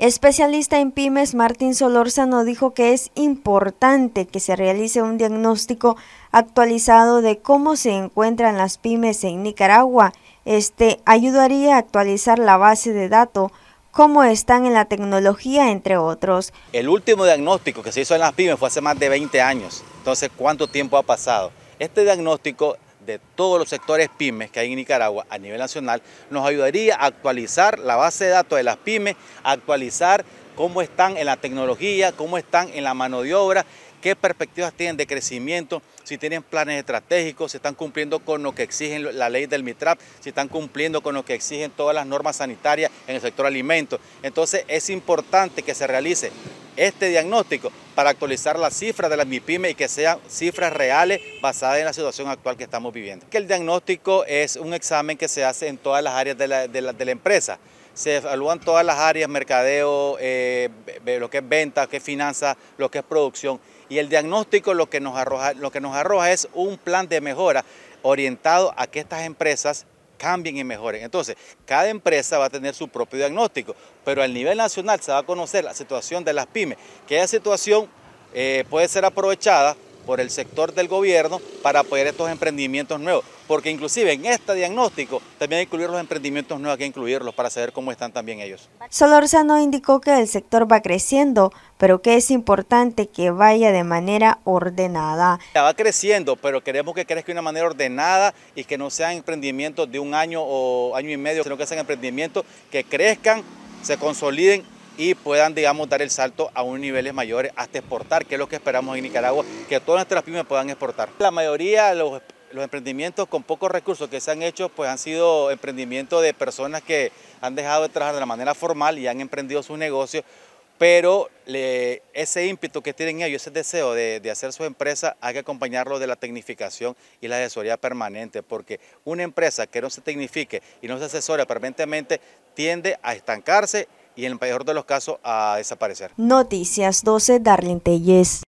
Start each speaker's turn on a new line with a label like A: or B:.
A: Especialista en pymes, Martín Solórzano dijo que es importante que se realice un diagnóstico actualizado de cómo se encuentran las pymes en Nicaragua. Este ayudaría a actualizar la base de datos, cómo están en la tecnología, entre otros.
B: El último diagnóstico que se hizo en las pymes fue hace más de 20 años. Entonces, ¿cuánto tiempo ha pasado? Este diagnóstico de todos los sectores pymes que hay en Nicaragua a nivel nacional nos ayudaría a actualizar la base de datos de las pymes, actualizar cómo están en la tecnología, cómo están en la mano de obra, qué perspectivas tienen de crecimiento, si tienen planes estratégicos, si están cumpliendo con lo que exigen la ley del MITRAP, si están cumpliendo con lo que exigen todas las normas sanitarias en el sector alimentos. Entonces es importante que se realice este diagnóstico para actualizar las cifras de las MIPYME y que sean cifras reales basadas en la situación actual que estamos viviendo. Que el diagnóstico es un examen que se hace en todas las áreas de la, empresa. Se evalúan todas las áreas, mercadeo, eh, lo que es venta, lo que es finanzas, lo que es producción. Y el diagnóstico lo que nos arroja, lo que nos arroja es un plan de mejora orientado a que estas empresas cambien y mejoren. Entonces, cada empresa va a tener su propio diagnóstico, pero a nivel nacional se va a conocer la situación de las pymes, que esa situación eh, puede ser aprovechada por el sector del gobierno para apoyar estos emprendimientos nuevos. Porque inclusive en este diagnóstico también hay incluir los emprendimientos nuevos, hay que incluirlos para saber cómo están también ellos.
A: nos indicó que el sector va creciendo, pero que es importante que vaya de manera ordenada.
B: va creciendo, pero queremos que crezca de una manera ordenada y que no sean emprendimientos de un año o año y medio, sino que sean emprendimientos que crezcan, se consoliden y puedan, digamos, dar el salto a un niveles mayores hasta exportar, que es lo que esperamos en Nicaragua, que todas nuestras pymes puedan exportar. La mayoría de los, emprendimientos con pocos recursos que se han hecho, pues han sido emprendimientos de personas que han dejado de trabajar de la manera formal y han emprendido sus negocios, pero ese ímpetu que tienen ellos, ese deseo de, de, hacer su empresa, hay que acompañarlo de la tecnificación y la asesoría permanente, porque una empresa que no se tecnifique y no se asesora permanentemente tiende a estancarse y en el peor de los casos a desaparecer.
A: Noticias 12, Darlene Telles.